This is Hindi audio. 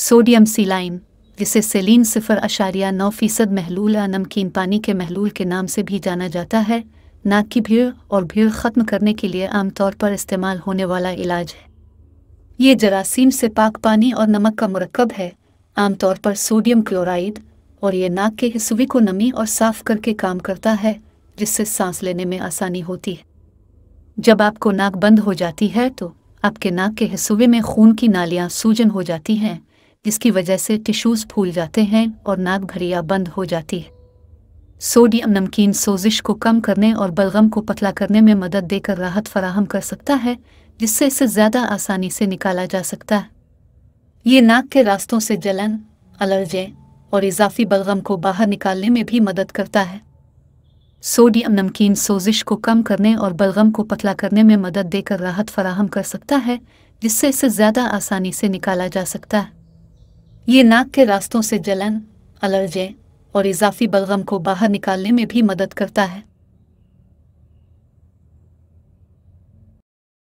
सोडियम सीलाइन जिसे सेलिन सिफर अशारिया नौ फीसद महलूल नमकीन पानी के महलूल के नाम से भी जाना जाता है नाक की भीड़ और भीड़ ख़त्म करने के लिए आमतौर पर इस्तेमाल होने वाला इलाज है ये जरासीम से पाक पानी और नमक का मरकब है आमतौर पर सोडियम क्लोराइड और ये नाक के हिस्सवी को नमी और साफ करके काम करता है जिससे सांस लेने में आसानी होती है जब आपको नाक बंद हो जाती है तो आपके नाक के हिस्सवे में खून की नालियाँ सूजन हो जाती हैं जिसकी वजह से टिश्यूज़ फूल जाते हैं और नाक भरिया बंद हो जाती है सोडियम नमकीन सोजिश को कम करने और बलगम को पतला करने में मदद देकर राहत फराहम कर सकता है जिससे इसे ज़्यादा आसानी से निकाला जा सकता है ये नाक के रास्तों से जलन अलर्जे और इजाफी बलगम को बाहर निकालने में भी मदद करता है सोडियम नमकीन सोजिश को कम करने और बलगम को पतला करने में मदद देकर राहत फराहम कर सकता है जिससे इसे ज़्यादा आसानी से निकाला जा सकता है ये नाक के रास्तों से जलन अलर्जे और इजाफी बलगम को बाहर निकालने में भी मदद करता है